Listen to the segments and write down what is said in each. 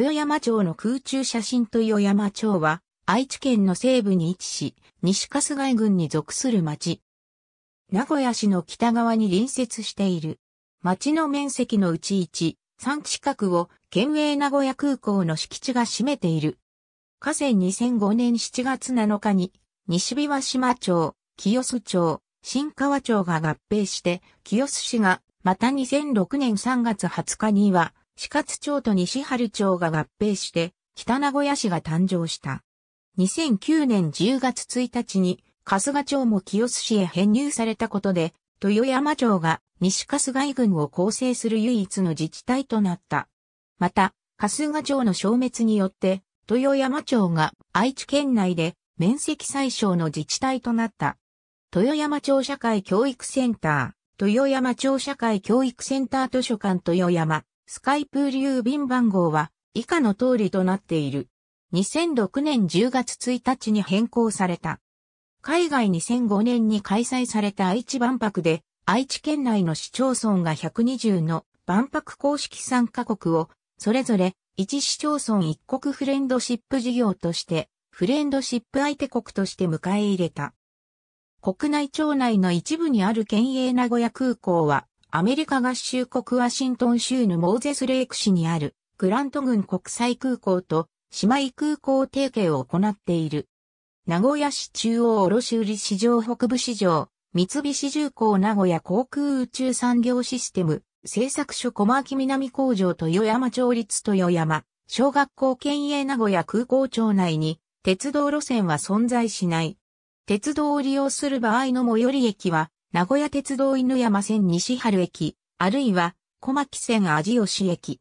豊山町の空中写真豊山町は、愛知県の西部に位置し、西春日井郡に属する町。名古屋市の北側に隣接している。町の面積のうち1、3近くを県営名古屋空港の敷地が占めている。河川2005年7月7日に、西日琶島町、清須町、新川町が合併して、清須市が、また2006年3月20日には、四勝町と西春町が合併して、北名古屋市が誕生した。2009年10月1日に、春日町も清須市へ編入されたことで、豊山町が西春日郡を構成する唯一の自治体となった。また、春日町の消滅によって、豊山町が愛知県内で面積最小の自治体となった。豊山町社会教育センター、豊山町社会教育センター図書館豊山、スカイプー郵便番号は以下の通りとなっている。2006年10月1日に変更された。海外2005年に開催された愛知万博で、愛知県内の市町村が120の万博公式参加国を、それぞれ一市町村一国フレンドシップ事業として、フレンドシップ相手国として迎え入れた。国内町内の一部にある県営名古屋空港は、アメリカ合衆国ワシントン州のモーゼスレイク市にあるグラント郡国際空港と姉妹空港提携を行っている。名古屋市中央卸売市場北部市場、三菱重工名古屋航空宇宙産業システム、製作所小牧南工場豊山町立豊山、小学校県営名古屋空港町内に、鉄道路線は存在しない。鉄道を利用する場合の最寄り駅は、名古屋鉄道犬山線西春駅、あるいは小牧線味吉駅。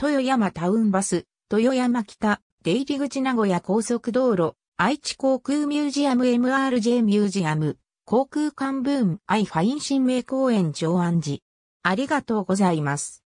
豊山タウンバス、豊山北、出入り口名古屋高速道路、愛知航空ミュージアム MRJ ミュージアム、航空館ブーム、アイファイン新名公園上安寺。ありがとうございます。